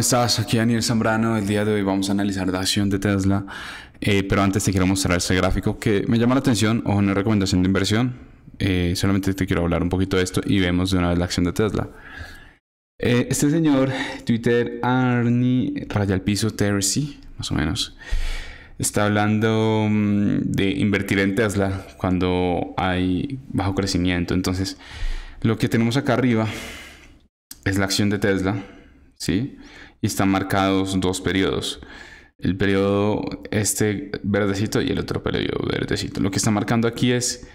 ¿Cómo pues, estás? Aquí Daniel Zambrano. El día de hoy vamos a analizar la acción de Tesla. Eh, pero antes te quiero mostrar este gráfico que me llama la atención. O una recomendación de inversión. Eh, solamente te quiero hablar un poquito de esto y vemos de una vez la acción de Tesla. Eh, este señor, Twitter Arnie Raya Piso más o menos, está hablando mm, de invertir en Tesla cuando hay bajo crecimiento. Entonces, lo que tenemos acá arriba es la acción de Tesla. ¿sí? y están marcados dos periodos. El periodo este verdecito y el otro periodo verdecito. Lo que está marcando aquí es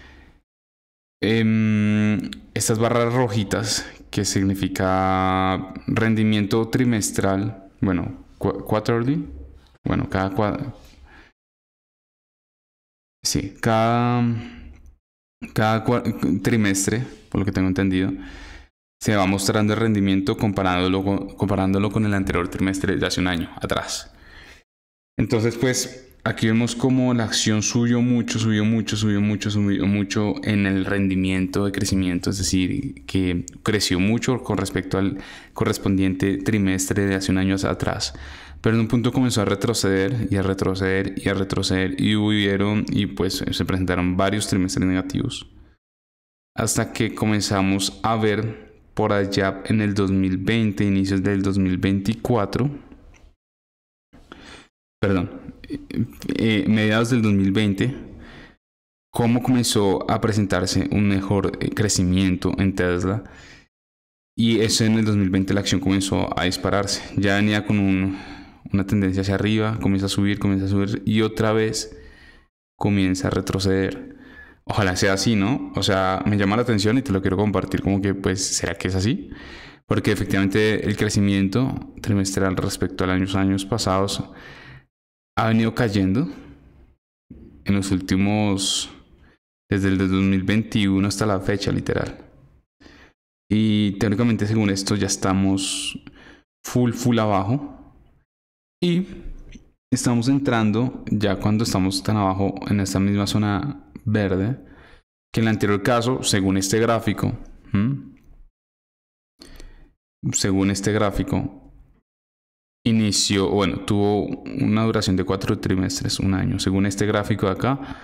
em, estas barras rojitas, que significa rendimiento trimestral, bueno, quarterly, bueno, cada cuadro. Sí, cada, cada trimestre, por lo que tengo entendido, se va mostrando el rendimiento comparándolo con, comparándolo con el anterior trimestre de hace un año atrás. Entonces, pues aquí vemos como la acción subió mucho, subió mucho, subió mucho, subió mucho en el rendimiento de crecimiento, es decir, que creció mucho con respecto al correspondiente trimestre de hace un año atrás. Pero en un punto comenzó a retroceder y a retroceder y a retroceder y hubieron y pues se presentaron varios trimestres negativos. Hasta que comenzamos a ver por allá en el 2020, inicios del 2024, perdón, eh, eh, mediados del 2020, cómo comenzó a presentarse un mejor eh, crecimiento en Tesla. Y eso en el 2020 la acción comenzó a dispararse. Ya venía con una tendencia hacia arriba, comienza a subir, comienza a subir y otra vez comienza a retroceder ojalá sea así, ¿no? O sea, me llama la atención y te lo quiero compartir como que, pues, ¿será que es así? Porque efectivamente el crecimiento trimestral respecto a los años pasados ha venido cayendo en los últimos, desde el 2021 hasta la fecha, literal. Y teóricamente, según esto, ya estamos full, full abajo. Y estamos entrando, ya cuando estamos tan abajo en esta misma zona verde, que en el anterior caso, según este gráfico, según este gráfico, inició, bueno, tuvo una duración de cuatro trimestres, un año. Según este gráfico de acá,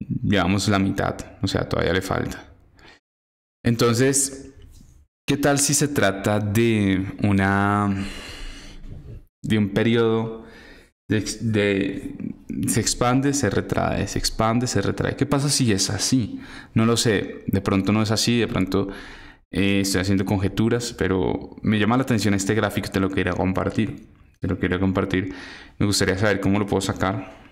llevamos la mitad, o sea, todavía le falta. Entonces, ¿qué tal si se trata de una de un periodo se expande, se retrae, se expande, se retrae. ¿Qué pasa si es así? No lo sé, de pronto no es así, de pronto eh, estoy haciendo conjeturas, pero me llama la atención este gráfico, te lo quería compartir, te lo quería compartir. Me gustaría saber cómo lo puedo sacar.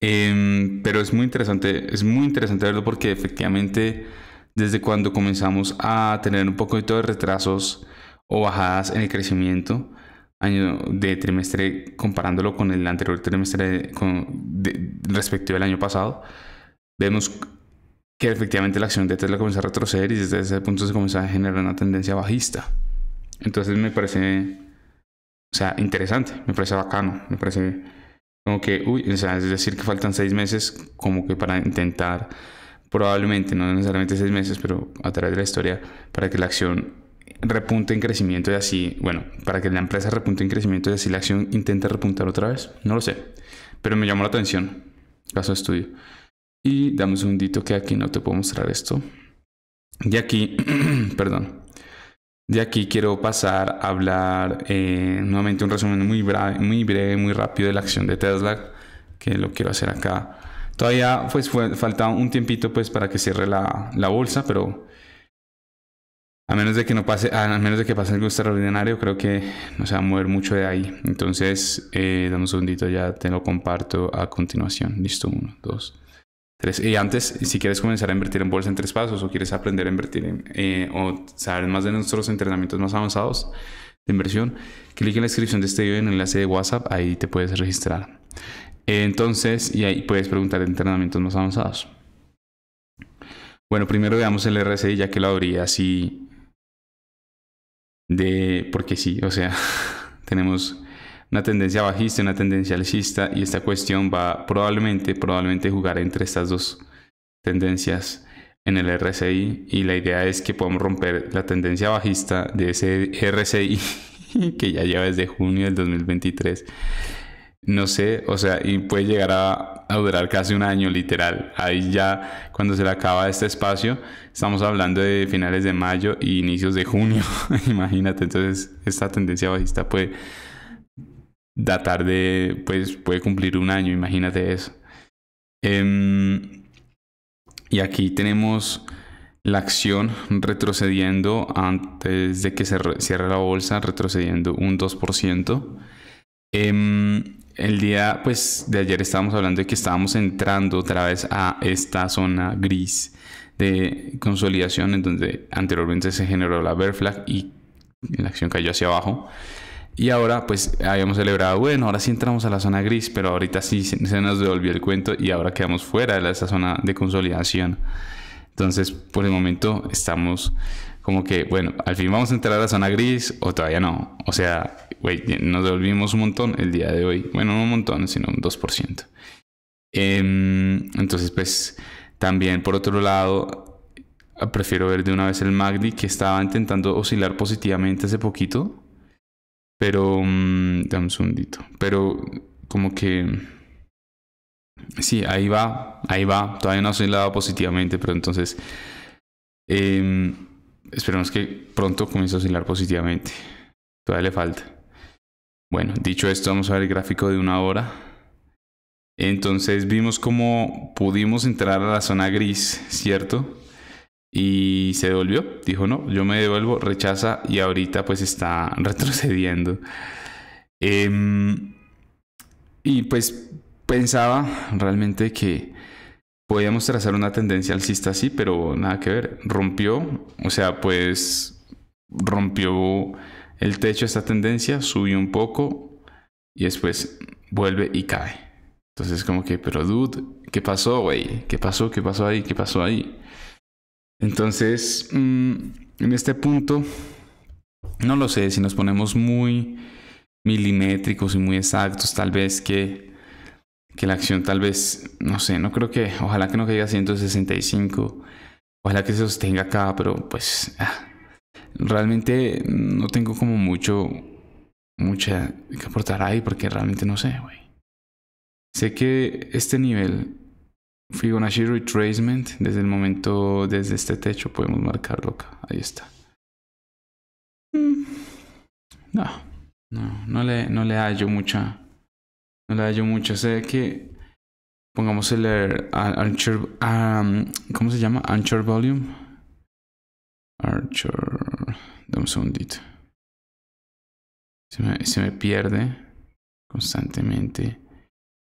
Em, pero es muy interesante, es muy interesante verlo porque efectivamente desde cuando comenzamos a tener un poquito de retrasos o bajadas en el crecimiento, año de trimestre comparándolo con el anterior trimestre con, respecto respectivo al año pasado, vemos que efectivamente la acción de Tesla comenzó a retroceder y desde ese punto se comenzó a generar una tendencia bajista. Entonces me parece, o sea, interesante, me parece bacano, me parece como que, uy, o sea, es decir que faltan seis meses como que para intentar, probablemente, no necesariamente seis meses, pero a través de la historia, para que la acción repunte en crecimiento y así, bueno, para que la empresa repunte en crecimiento y así la acción intente repuntar otra vez. No lo sé, pero me llamó la atención. Caso estudio. Y damos un dito que aquí no te puedo mostrar esto. De aquí, perdón. De aquí quiero pasar a hablar eh, nuevamente un resumen muy breve, muy rápido de la acción de Tesla, que lo quiero hacer acá. Todavía pues fue, falta un tiempito pues para que cierre la bolsa, pero a menos de que no pase, a menos de que pase algo extraordinario, creo que no se va a mover mucho de ahí. Entonces, eh, dame un segundito, ya te lo comparto a continuación. Listo, uno, dos, tres. Y antes, si quieres comenzar a invertir en bolsa en tres pasos o quieres aprender a invertir eh, o saber más de nuestros entrenamientos más avanzados de inversión, clic en la descripción de este video en el enlace de WhatsApp, ahí te puedes registrar. Entonces, y ahí puedes preguntar entrenamientos más avanzados. Bueno, primero veamos el RSI ya que lo abrí así de, porque sí, o sea, tenemos una tendencia bajista, una tendencia alcista y esta cuestión va probablemente, probablemente jugar entre estas dos tendencias en el RSI y la idea es que podamos romper la tendencia bajista de ese RSI que ya lleva desde junio del 2023 no sé, o sea, y puede llegar a, durar casi un año literal. Ahí ya cuando se le acaba este espacio, estamos hablando de finales de mayo y inicios de junio, imagínate, entonces esta tendencia bajista puede datar de, pues puede cumplir un año, imagínate eso. Em, y aquí tenemos la acción retrocediendo antes de que se cierre la bolsa, retrocediendo un 2% el día pues de ayer estábamos hablando de que estábamos entrando otra vez a esta zona gris de consolidación en donde anteriormente se generó la bear flag y la acción cayó hacia abajo. Y ahora pues habíamos celebrado, bueno, ahora sí entramos a la zona gris, pero ahorita sí se nos devolvió el cuento y ahora quedamos fuera de esa zona de consolidación. Entonces, por el momento estamos como que, bueno, al fin vamos a entrar a la zona gris o todavía no. O sea, güey, nos devolvimos un montón el día de hoy. Bueno, no un montón, sino un 2%. Eh, em, entonces, pues, también por otro lado, ah, prefiero ver de una vez el Magdi que estaba intentando oscilar positivamente hace poquito. Pero, damos mm, dame un segundito. Pero, como que... Sí, ahí va, ahí va. Todavía no ha oscilado positivamente, pero entonces. Eh, Esperemos que pronto comience a oscilar positivamente. Todavía le falta. Bueno, dicho esto, vamos a ver el gráfico de una hora. Entonces vimos cómo pudimos entrar a la zona gris, ¿cierto? Y se devolvió. Dijo, no, yo me devuelvo, rechaza y ahorita pues está retrocediendo. Em, y pues pensaba realmente que Podríamos trazar una tendencia alcista así, pero nada que ver. Rompió, o sea, pues rompió el techo esta tendencia, subió un poco y después vuelve y cae. Entonces como que, pero dude, ¿qué pasó, güey? ¿Qué pasó? ¿Qué pasó ahí? ¿Qué pasó ahí? Entonces, mm, en este punto, no lo sé, si nos ponemos muy milimétricos y muy exactos, tal vez que que la acción tal vez, no sé, no creo que, ojalá que no caiga a 165, ojalá que se sostenga acá, pero pues ah, realmente no tengo como mucho, mucha que aportar ahí porque realmente no sé, güey. Sé que este nivel, Fibonacci Retracement, desde el momento, desde este techo podemos marcarlo acá, ahí está. Mm. No, no, no le, no le hallo mucha no la hallo mucho. Sé que. Pongamos el. Archer. Um, ¿Cómo se llama? Anchor Volume. Archer. Dame un segundito. Se me, pierde constantemente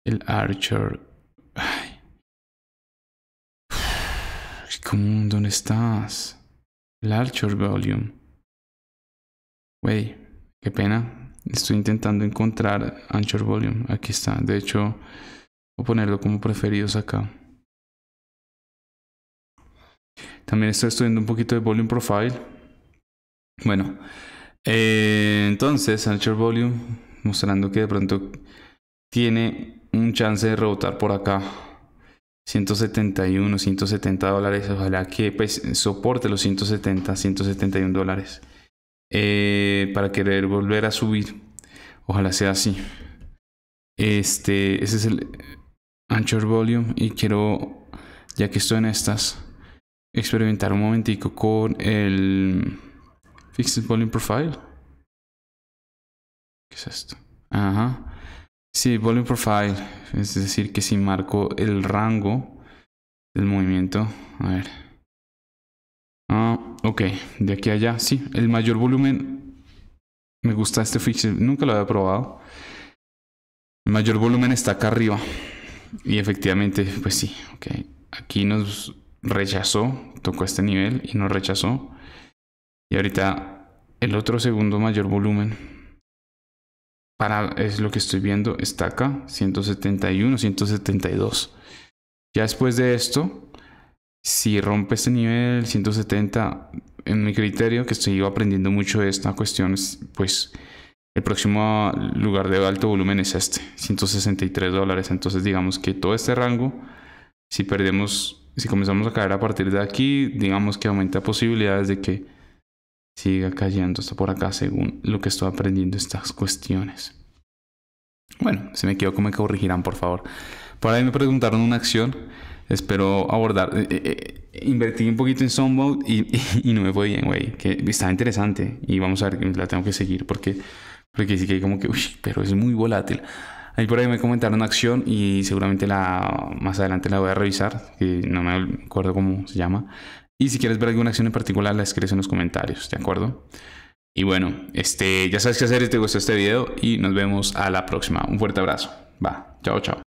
el Archer. ¿Cómo, ¿Dónde estás? El Archer Volume. Wey, qué pena. Estoy intentando encontrar Anchor Volume. Aquí está. De hecho, voy a ponerlo como preferidos acá. También estoy estudiando un poquito de Volume Profile. Bueno, eh, entonces Anchor Volume mostrando que de pronto tiene un chance de rebotar por acá. 171, 170 dólares. Ojalá que pues, soporte los 170, 171 dólares. Eh, para querer volver a subir. Ojalá sea así. Este, ese es el Anchor Volume y quiero, ya que estoy en estas, experimentar un momentico con el Fixed Volume Profile. ¿Qué es esto? Ajá. Sí, Volume Profile. Es decir, que si marco el rango del movimiento. A ver. Ah, ok, de aquí a allá, sí, el mayor volumen. Me gusta este fichero nunca lo había probado. El mayor volumen está acá arriba. Y efectivamente, pues sí, ok. Aquí nos rechazó, tocó este nivel y nos rechazó. Y ahorita el otro segundo mayor volumen. Para, es lo que estoy viendo, está acá, 171, 172. Ya después de esto, si rompe este nivel 170, en mi criterio, que estoy aprendiendo mucho de esta cuestión, pues el próximo lugar de alto volumen es este, 163 dólares. Entonces digamos que todo este rango, si perdemos, si comenzamos a caer a partir de aquí, digamos que aumenta posibilidades de que siga cayendo hasta por acá, según lo que estoy aprendiendo estas cuestiones. Bueno, se me como me corregirán, por favor. Por ahí me preguntaron una acción espero abordar. Eh, eh, eh, invertí un poquito en Soundbound y, no me fue bien, güey. Que estaba interesante y vamos a ver, la tengo que seguir porque, porque sí que hay como que, uy, pero es muy volátil. Ahí por ahí me comentaron una acción y seguramente la más adelante la voy a revisar, que no me acuerdo cómo se llama. Y si quieres ver alguna acción en particular, la escribes en los comentarios, ¿de acuerdo? Y bueno, este, ya sabes qué hacer si te gustó este video y nos vemos a la próxima. Un fuerte abrazo. Va, chao, chao.